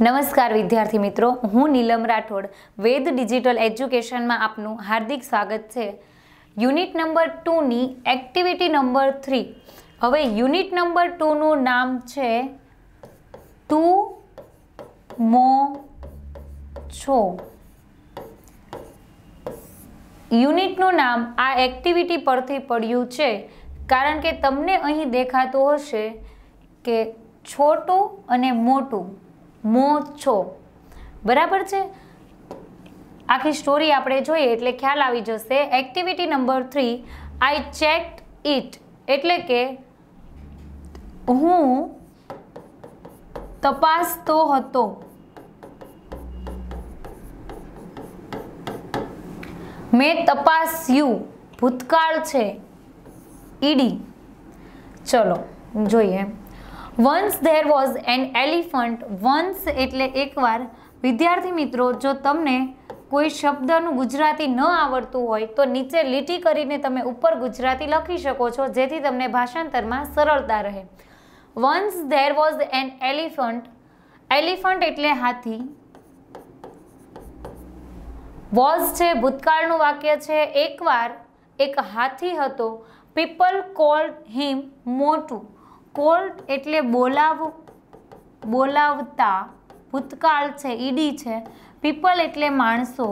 નમસ્કાર વિદ્યાર્થી મિત્રો હું નીલમ રાઠોડ વેદ ડિજિટલ એજ્યુકેશનમાં આપનું હાર્દિક સ્વાગત છે યુનિટ નંબર ટુની એક્ટિવિટી નંબર થ્રી હવે યુનિટ નંબર ટુનું નામ છે તું મો છો યુનિટનું નામ આ એક્ટિવિટી પરથી પડ્યું છે કારણ કે તમને અહીં દેખાતું હશે કે છોટું અને મોટું મો છો બરાબર છે આખી સ્ટોરી આપણે જોઈએ એટલે ખ્યાલ આવી જશે activity number three I check it એટલે કે હું તપાસતો હતો મેં તપાસ્યું ભૂતકાળ છે ઈડી ચલો જોઈએ once there was an elephant once એટલે એકવાર વિદ્યાર્થી મિત્રો જો તમને કોઈ શબ્દનું ગુજરાતી ન આવડતું હોય તો નીચે લીટી કરીને તમે ઉપર ગુજરાતી લખી શકો છો જેથી તમને ભાષાંતરમાં સરળતા રહે once there was an elephant elephant એટલે હાથી વોઝ છે ભૂતકાળનું વાક્ય છે એકવાર એક હાથી હતો પીપલ કોલ્ડ હિમ મોટું કોર્ટ એટલે બોલાવ બોલાવતા ભૂતકાળ છે ઈડી છે પીપલ એટલે માણસો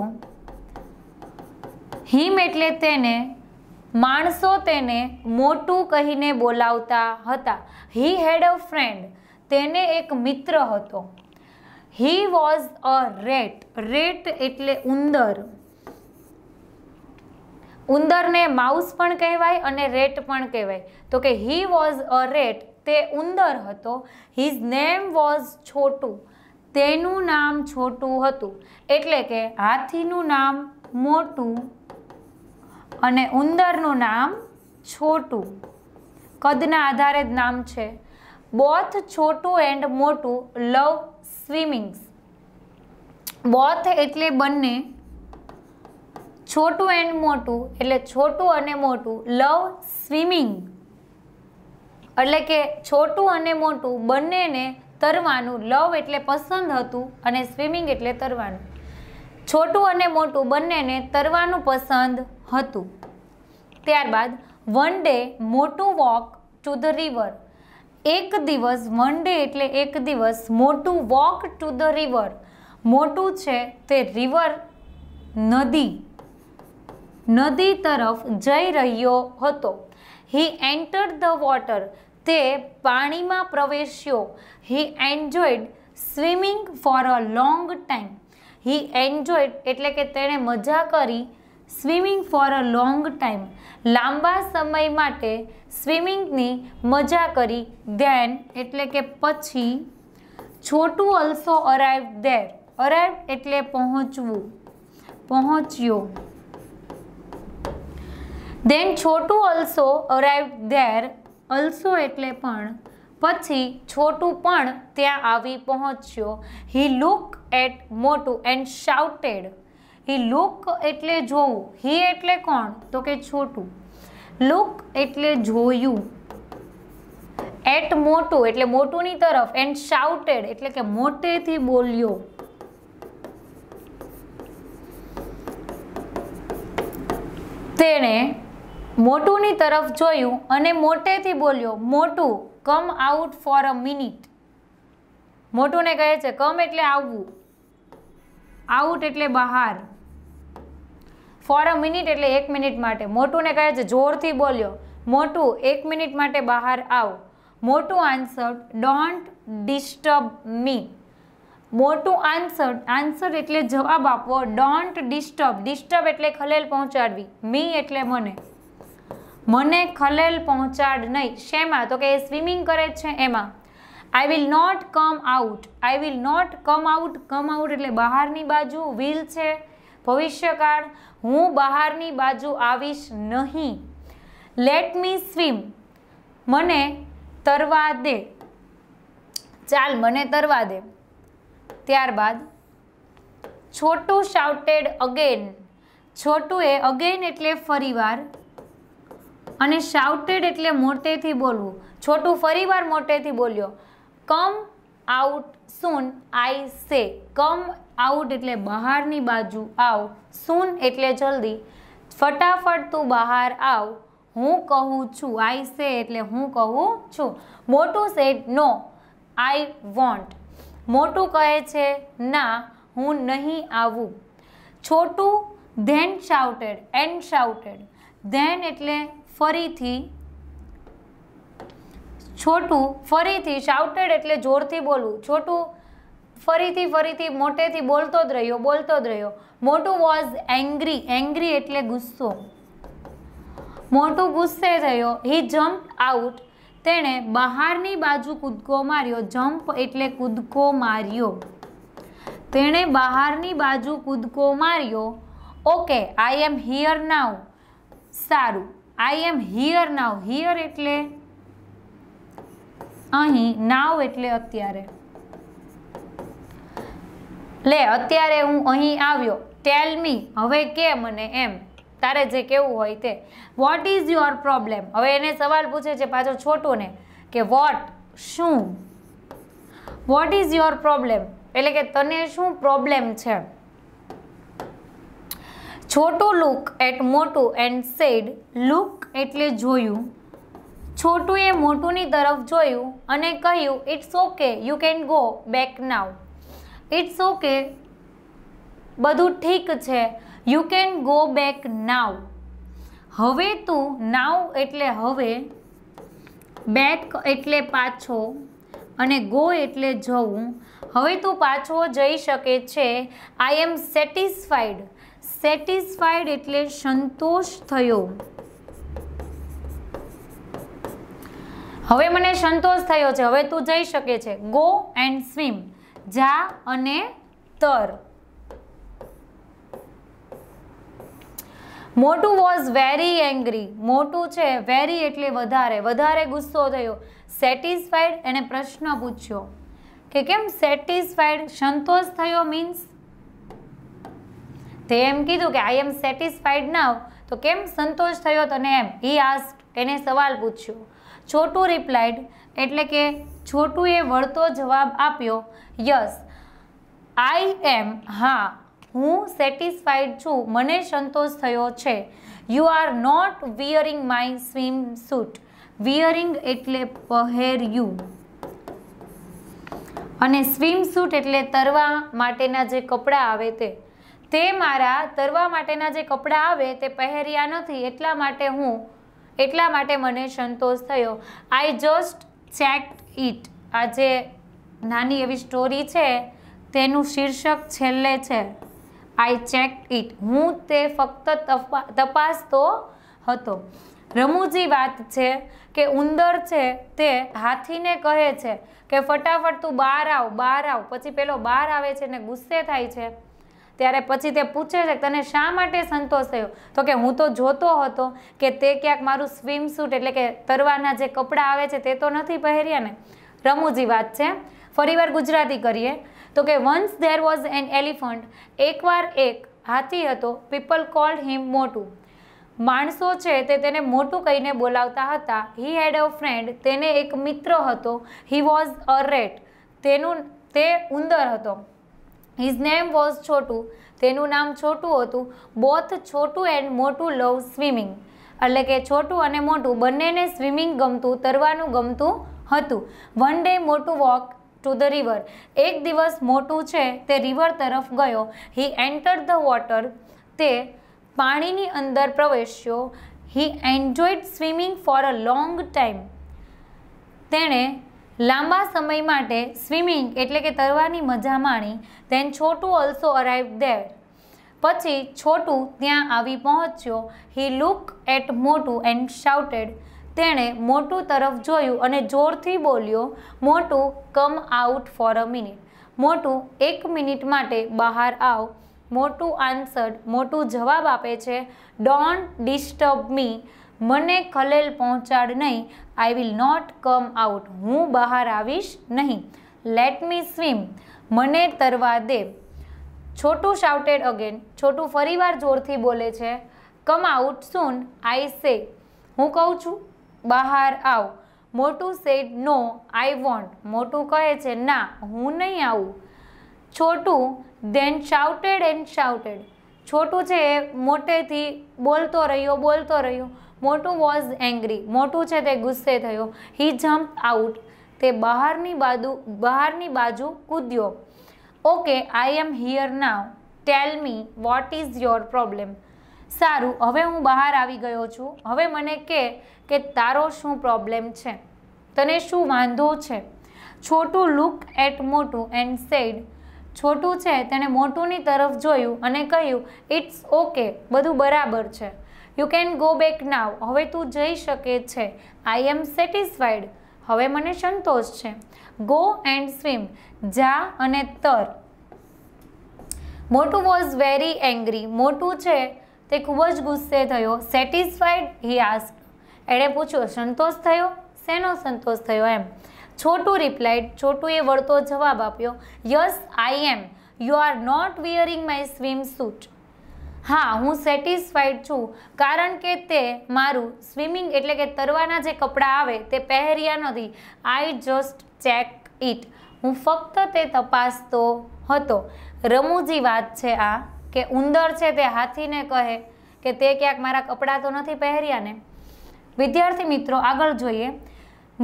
હિમ એટલે તેને માણસો તેને મોટું કહીને બોલાવતા હતા હી હેડ અ ફ્રેન્ડ તેને એક મિત્ર હતો he was a rat rat એટલે ઉંદર ઉંદરને માઉસ પણ કહેવાય અને રેટ પણ કહેવાય તો કે હી વોઝ અ રેટ તે ઉંદર હતો હિઝ નેમ વોઝ છોટું તેનું નામ છોટું હતું એટલે કે હાથીનું નામ મોટું અને ઉંદરનું નામ છોટું કદના આધારે જ નામ છે બોથ છોટું એન્ડ મોટું લવ સ્વિમિંગ્સ બોથ એટલે બંને છોટું એન્ડ મોટું એટલે છોટું અને મોટું લવ સ્વિમિંગ એટલે કે છોટું અને મોટું બંનેને તરવાનું લવ એટલે પસંદ હતું અને સ્વિમિંગ એટલે તરવાનું છોટું અને મોટું બંનેને તરવાનું પસંદ હતું ત્યારબાદ one day Motu walk to the river એક દિવસ વન ડે એટલે એક દિવસ મોટું વોક ટુ ધ રિવર મોટું છે તે રિવર નદી નદી તરફ જઈ રહ્યો હતો હી એન્ટર ધ વોટર તે પાણીમાં પ્રવેશ્યો he enjoyed swimming for a long time he enjoyed એટલે કે તેણે મજા કરી swimming for a long time લાંબા સમય માટે સ્વિમિંગની મજા કરી ધેન એટલે કે પછી Chhotu also arrive there arrive એટલે પહોંચવું પહોંચ્યો then Chhotu also arrive there also એટલે પણ પછી છોટું પણ ત્યાં આવી પહોંચ્યો he look at Motu and shouted he look એટલે જોવું હી એટલે કોણ તો કે છોટું લુક એટલે જોયું એટ મોટું એટલે મોટુંની તરફ એન્ડ શાઉટેડ એટલે કે મોટેથી બોલ્યો તેણે મોટુંની તરફ જોયું અને મોટેથી બોલ્યો Motu come out for a minute મોટુંને કહે છે કમ એટલે આવવું આઉટ એટલે બહાર ફોર અ મિનિટ એટલે એક મિનિટ માટે મોટુંને કહે છે જોરથી બોલ્યો મોટું એક મિનિટ માટે બહાર આવ મોટું આન્સર ડોન્ટ ડિસ્ટર્બ મી મોટું આન્સર આન્સર એટલે જવાબ આપવો ડોન્ટ ડિસ્ટર્બ ડિસ્ટર્બ એટલે ખલેલ પહોંચાડવી મી એટલે મને મને ખલેલ પહોંચાડ નહીં શેમાં તો કે એ સ્વિમિંગ કરે છે એમાં I will not come out I will not come out come out એટલે બહારની બાજુ વિલ છે ભવિષ્યકાળ હું બહારની બાજુ આવીશ નહીં લેટ મી સ્વિમ મને તરવા દે ચાલ મને તરવા દે ત્યારબાદ છોટું શાઉટેડ અગેન એ અગેન એટલે ફરીવાર અને શાઉટેડ એટલે મોટેથી બોલવું છોટું ફરીવાર મોટેથી બોલ્યો કમ આઉટ સૂન આઈ સે કમ આઉટ એટલે બહારની બાજુ આવ સૂન એટલે જલ્દી ફટાફટ તું બહાર આવ હું કહું છું આઈ સે એટલે હું કહું છું મોટું સેટ નો આઈ વોન્ટ મોટું કહે છે ના હું નહીં આવું Chhotu then shouted and shouted then એટલે ફરીથી છોટું ફરીથી શાઉટેડ એટલે જોરથી બોલવું છોટું ફરીથી ફરીથી મોટેથી બોલતો જ રહ્યો બોલતો જ રહ્યો મોટું વોઝ એંગ્રી એંગ્રી એટલે ગુસ્સો મોટું ગુસ્સે થયો હી જમ્પ આઉટ તેણે બહારની બાજુ કૂદકો માર્યો જમ્પ એટલે કૂદકો માર્યો તેણે બહારની બાજુ કૂદકો માર્યો ઓકે આઈ એમ હિયર નાઉ સારું આઈ એમ હિયર નાવ હિયર એટલે અહીં નાવ એટલે અત્યારે લે અત્યારે હું અહીં આવ્યો ટેલ મી હવે કે મને એમ તારે જે કેવું હોય તે વોટ ઇઝ યોર પ્રોબ્લેમ હવે એને સવાલ પૂછે છે પાછો છોટોને કે વોટ શું વોટ ઇઝ યોર પ્રોબ્લેમ એટલે કે તને શું પ્રોબ્લેમ છે Chhotu look at Motu and said look એટલે જોયું છોટુએ મોટુંની તરફ જોયું અને કહ્યું it's okay you can go back now it's okay બધું ઠીક છે you can go back now હવે તું નાવ એટલે હવે બેક એટલે પાછો અને ગો એટલે જવું હવે તું પાછો જઈ શકે છે આઈ એમ સેટિસ્ફાઈડ સેટિસ્ફાઈડ એટલે સંતોષ થયો હવે મને સંતોષ થયો છે હવે તું જઈ શકે છે ગો એન્ડ સ્વિમ જા અને તર મોટું વોઝ વેરી એંગ્રી મોટું છે વેરી એટલે વધારે વધારે ગુસ્સો થયો સેટિસ્ફાઈડ એને પ્રશ્ન પૂછ્યો કે કેમ સેટિસ્ફાઈડ સંતોષ થયો મીન્સ તે એમ કીધું કે આઈ એમ સેટિસ્ફાઈડ નાવ તો કેમ સંતોષ થયો તને એમ હી આસ્ટ એને સવાલ પૂછ્યો છોટું રિપ્લાઇડ એટલે કે છોટુએ વળતો જવાબ આપ્યો યસ આઈ એમ હા હું સેટિસ્ફાઈડ છું મને સંતોષ થયો છે you are not wearing my swimsuit wearing એટલે પહેર યુ અને સ્વિમ સૂટ એટલે તરવા માટેના જે કપડાં આવે તે તે મારા તરવા માટેના જે કપડાં આવે તે પહેર્યા નથી એટલા માટે હું એટલા માટે મને સંતોષ થયો આઈ જસ્ટ ચેક ઇટ આ જે નાની એવી સ્ટોરી છે તેનું શીર્ષક છેલ્લે છે આઈ ચેક ઇટ હું તે ફક્ત તપાસતો હતો રમૂજી વાત છે કે ઉંદર છે તે હાથીને કહે છે કે ફટાફટ તું બહાર આવ બહાર આવ પછી પેલો બહાર આવે છે ને ગુસ્સે થાય છે ત્યારે પછી તે પૂછે છે તને શા માટે સંતોષ થયો તો કે હું તો જોતો હતો કે તે ક્યાંક મારું સ્વિમ સૂટ એટલે કે તરવાના જે કપડાં આવે છે તે તો નથી પહેર્યા ને રમૂજી વાત છે ફરીવાર ગુજરાતી કરીએ તો કે once there was an elephant એકવાર એક હાથી હતો પીપલ કોલ્ડ હિમ મોટું માણસો છે તે તેને મોટું કહીને બોલાવતા હતા હી હેડ અ ફ્રેન્ડ તેને એક મિત્ર હતો હી વોઝ અ રેટ તેનું તે ઉંદર હતો હિઝ નેમ વોઝ છોટુ તેનું નામ છોટું હતું બોથ છોટું એન્ડ મોટું લવ સ્વિમિંગ એટલે કે છોટું અને મોટું બંનેને સ્વિમિંગ ગમતું તરવાનું ગમતું હતું one day Motu walk to the river એક દિવસ મોટું છે તે રિવર તરફ ગયો હી એન્ટર ધ વોટર તે પાણીની અંદર પ્રવેશ્યો he enjoyed swimming for a long time તેણે લાંબા સમય માટે સ્વિમિંગ એટલે કે તરવાની મજા માણી then Chhotu also arrive there પછી છોટું ત્યાં આવી પહોંચ્યો he look at Motu and shouted તેણે મોટું તરફ જોયું અને જોરથી બોલ્યો Motu come out for a minute Motu એક મિનિટ માટે બહાર આવ મોટું આન્સર્ડ મોટું જવાબ આપે છે ડોન્ટ ડિસ્ટર્બ મી મને ખલેલ પહોંચાડ નહીં I will not come out હું બહાર આવીશ નહીં લેટ મી સ્વિમ મને તરવા દે છોટું શાઉટેડ અગેન છોટું ફરીવાર જોરથી બોલે છે કમ આઉટ સૂન આઈ સે હું કહું છું બહાર આવ મોટું સેડ નો આઈ વોન્ટ મોટું કહે છે ના હું નહીં આવું Chhotu then shouted and shouted Chhotu છે એ મોટેથી બોલતો રહ્યો બોલતો રહ્યો મોટું વોઝ એંગ્રી મોટું છે તે ગુસ્સે થયો હી જમ્પ આઉટ તે બહારની બાજુ બહારની બાજુ કૂદ્યો okay I am here now tell me what is your problem સારું હવે હું બહાર આવી ગયો છું હવે મને કહે કે તારો શું પ્રોબ્લેમ છે તને શું વાંધો છે Chhotu look at Motu and said Chhotu છે તેણે મોટુંની તરફ જોયું અને કહ્યું ઇટ્સ ઓકે બધું બરાબર છે you can go back now હવે તું જઈ શકે છે આઈ એમ સેટિસ્ફાઈડ હવે મને સંતોષ છે ગો એન્ડ સ્વિમ જા અને તર મોટું વોઝ વેરી એંગ્રી મોટું છે તે ખૂબ જ ગુસ્સે થયો સેટિસ્ફાઈડ હી આસ્ક એણે પૂછ્યું સંતોષ થયો શેનો સંતોષ થયો એમ છોટું રિપ્લાઇડ છોટુએ વળતો જવાબ આપ્યો yes I am you are not wearing my swimsuit હા હું સેટિસ્ફાઈડ છું કારણ કે તે મારું સ્વિમિંગ એટલે કે તરવાના જે કપડાં આવે તે પહેર્યા નથી આઈ જસ્ટ ચેક ઇટ હું ફક્ત તે તપાસતો હતો રમૂજી વાત છે આ કે ઉંદર છે તે હાથીને કહે કે તે ક્યાંક મારા કપડાં તો નથી પહેર્યા ને વિદ્યાર્થી મિત્રો આગળ જોઈએ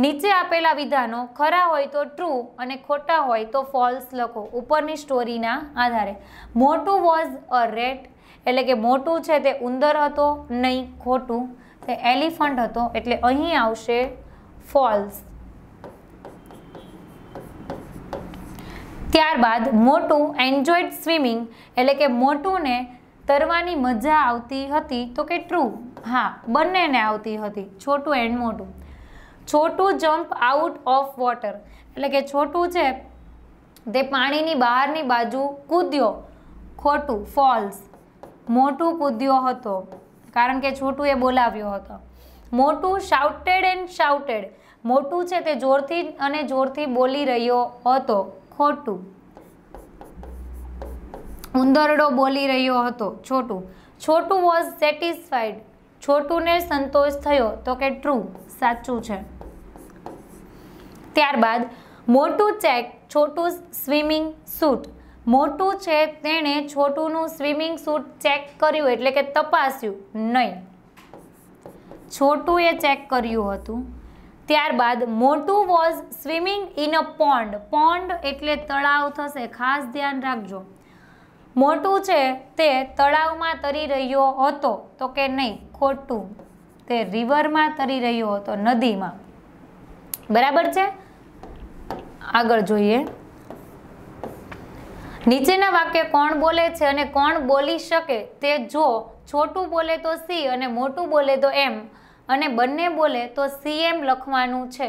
નીચે આપેલા વિધાનો ખરા હોય તો ટ્રુ અને ખોટા હોય તો ફોલ્સ લખો ઉપરની સ્ટોરીના આધારે મોટું વોઝ અ રેટ એટલે કે મોટું છે તે ઉંદર હતો નહીં ખોટું તે એલિફન્ટ હતો એટલે અહીં આવશે ફોલ્સ ત્યારબાદ મોટું એન્જોયડ સ્વિમિંગ એટલે કે મોટુંને તરવાની મજા આવતી હતી તો કે ટ્રુ હા બંનેને આવતી હતી Chhotu and Motu Chhotu jump out of water એટલે કે છોટું છે તે પાણીની બહારની બાજુ કૂદ્યો ખોટું ફોલ્સ મોટું કૂદ્યો હતો કારણ કે છોટું એ બોલાવ્યો હતો મોટું શાઉટેડ એન્ડ શાઉટેડ મોટું છે તે જોરથી અને જોરથી બોલી રહ્યો હતો ખોટું ઉંદરડો બોલી રહ્યો હતો છોટું છોટું વોઝ સેટિસ્ફાઈડ છોટુને સંતોષ થયો તો કે ટ્રુ સાચું છે ત્યારબાદ મોટું ચેક છોટું સ્વિમિંગ સૂટ મોટું છે તેણે છોટુંનું સ્વિમિંગ સૂટ ચેક કર્યું એટલે કે તપાસ્યું નહીં છોટુએ ચેક કર્યું હતું ત્યારબાદ Motu was swimming in a pond pond એટલે તળાવ થશે ખાસ ધ્યાન રાખજો મોટું છે તે તળાવમાં તરી રહ્યો હતો તો કે નહીં ખોટું તે રિવરમાં તરી રહ્યો હતો નદીમાં બરાબર છે આગળ જોઈએ નીચેના વાક્ય કોણ બોલે છે અને કોણ બોલી શકે તે જો છોટું બોલે તો સી અને મોટું બોલે તો એમ અને બંને બોલે તો સી એમ લખવાનું છે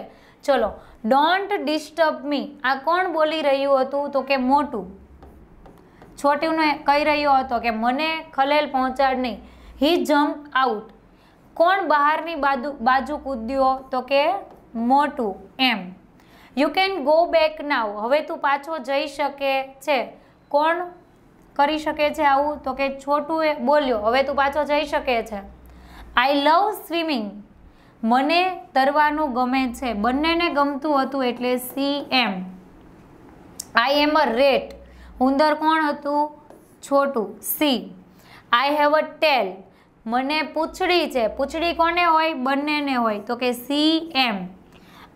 ચલો ડોન્ટ ડિસ્ટર્બ મી આ કોણ બોલી રહ્યું હતું તો કે મોટું છોટુને કહી રહ્યો હતો કે મને ખલેલ પહોંચાડ નહીં હી જમ્પ આઉટ કોણ બહારની બાજુ બાજુ કૂદ્યો તો કે મોટું એમ you can go back now હવે તું પાછો જઈ શકે છે કોણ કરી શકે છે આવું તો કે છોટું એ બોલ્યો હવે તું પાછો જઈ શકે છે આઈ લવ સ્વિમિંગ મને તરવાનું ગમે છે બંનેને ગમતું હતું એટલે C M I M a rat ઉંદર કોણ હતું છોટું સી આઈ હેવ અ ટેલ મને પૂંછડી છે પૂંછડી કોને હોય બંનેને હોય તો કે સી એમ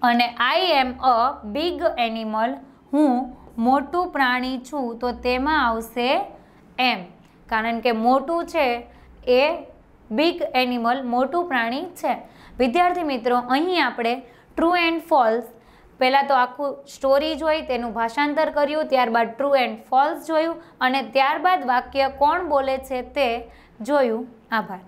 અને આઈ એમ અ બિગ એનિમલ હું મોટું પ્રાણી છું તો તેમાં આવશે એમ કારણ કે મોટું છે એ બિગ એનિમલ મોટું પ્રાણી છે વિદ્યાર્થી મિત્રો અહીં આપણે ટ્રુ એન્ડ ફોલ્સ પહેલાં તો આખું સ્ટોરી જોઈ તેનું ભાષાંતર કર્યું ત્યારબાદ ટ્રુ એન્ડ ફોલ્સ જોયું અને ત્યારબાદ વાક્ય કોણ બોલે છે તે જોયું આભાર